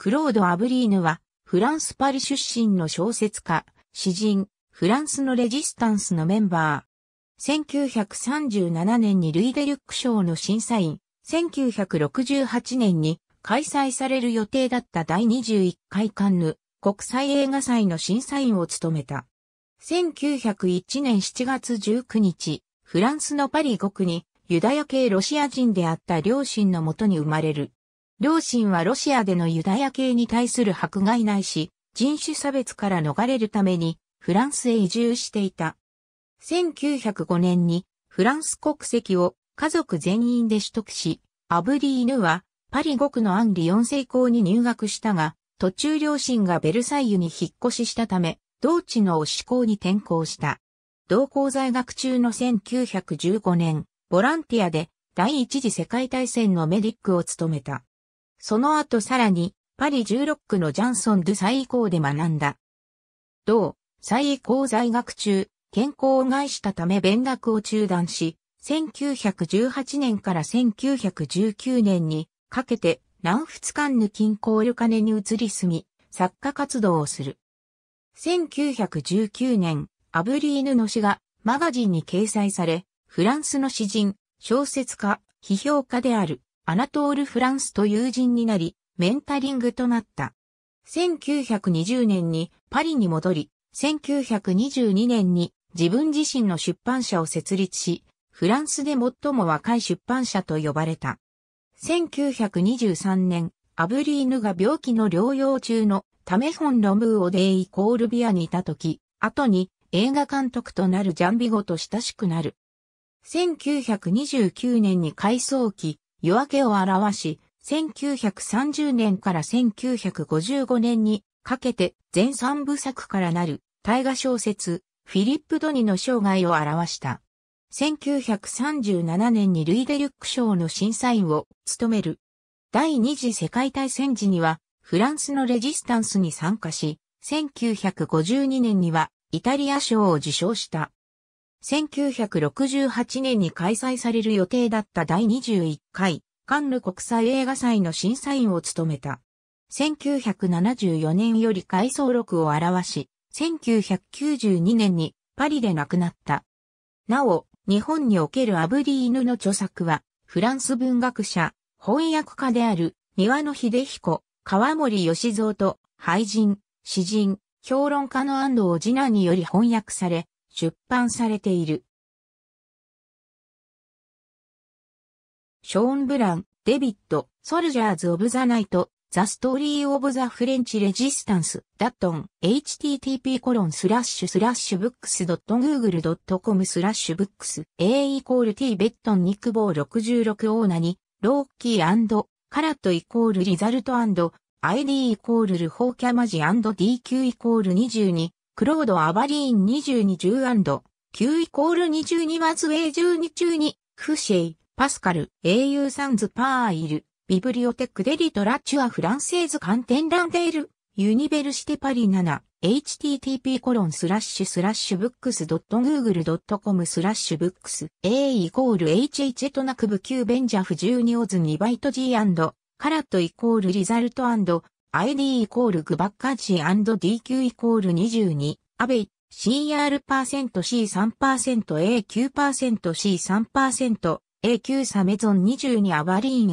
クロード・アブリーヌは、フランス・パリ出身の小説家、詩人、フランスのレジスタンスのメンバー。1937年にルイ・デリュック賞の審査員、1968年に開催される予定だった第21回カンヌ国際映画祭の審査員を務めた。1901年7月19日、フランスのパリ国にユダヤ系ロシア人であった両親のもとに生まれる。両親はロシアでのユダヤ系に対する迫害ないし、人種差別から逃れるためにフランスへ移住していた。1905年にフランス国籍を家族全員で取得し、アブリーヌはパリ5区のアンリ4世校に入学したが、途中両親がベルサイユに引っ越ししたため、同地の推し校に転校した。同校在学中の1915年、ボランティアで第一次世界大戦のメディックを務めた。その後さらに、パリ16区のジャンソン・ドゥ・サイーで学んだ。同、サイー在学中、健康を害したため勉学を中断し、1918年から1919年にかけて南仏間ヌ近郊ルカネに移り住み、作家活動をする。1919年、アブリーヌの詩がマガジンに掲載され、フランスの詩人、小説家、批評家であるアナトール・フランスと友人になり、メンタリングとなった。1920年にパリに戻り、1922年に自分自身の出版社を設立し、フランスで最も若い出版社と呼ばれた。1923年、アブリーヌが病気の療養中のため本ロムーオデイコールビアにいた時、後に映画監督となるジャンビゴと親しくなる。1929年に改装期、夜明けを表し、1930年から1955年にかけて全三部作からなる大河小説、フィリップ・ドニの生涯を表した。1937年にルイ・デリュック賞の審査員を務める。第二次世界大戦時にはフランスのレジスタンスに参加し、1952年にはイタリア賞を受賞した。1968年に開催される予定だった第21回カンヌ国際映画祭の審査員を務めた。1974年より回想録を表し、1992年にパリで亡くなった。なお、日本におけるアブリーヌの著作は、フランス文学者、翻訳家である、庭野秀彦、川森義蔵と、俳人、詩人、評論家の安藤次男により翻訳され、出版されている。ショーン・ブラン、デビット、ソルジャーズ・オブ・ザ・ナイト、ザ・ストーリー・オブ・ザ・フレンチ・レジスタンス、ダットン、http コロンスラッシュスラッシュブックス .google.com スラッシュブックス A イコール T ベットンニクボー66オーナに、ローキーカラットイコールリザルト &ID イコールルホーキャマジ &DQ イコール22クロード・アバリーン22ド、&9 イコール22マズウェイ12中に、フシェイ、パスカル、英雄サンズ・パーイル、ビブリオテック・デリトラッチュア・フランセーズ・カンテンランデール、ユニベルシテパリ7、http コロンスラッシュスラッシュブックス .google.com スラッシュブックス a イコール hh エトナクブ9ベンジャフ12オズ2バイト g& カラットイコールリザルト ID イコールグバッカジ &DQ イコール22、アベイ、CR%C3%A9%C3%、A9 サメゾン22アバリーン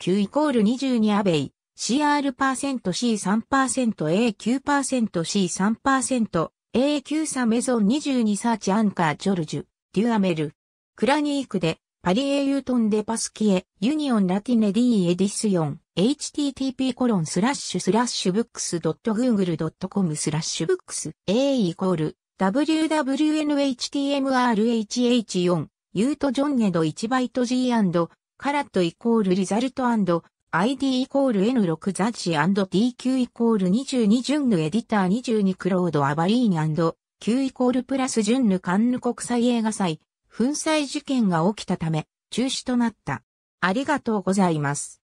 &Q イコール22アベイ、CR%C3%A9%C3%、A9 サメゾン22サーチアンカージョルジュ、デュアメル、クラニークで、パリエユートンデパスキエ、ユニオンラティネディエディスヨン、http コロンスラッシュスラッシュブックス .google.com スラッシュブックス a イコール www.htmrhh4 ユートジョンゲド1バイト g& カラットイコールリザルト id イコール n6 ザジ &dq イコール22ジュンヌエディター22クロードアバリーン &q イコールプラスジュンヌカンヌ国際映画祭粉砕事件が起きたため中止となった。ありがとうございます。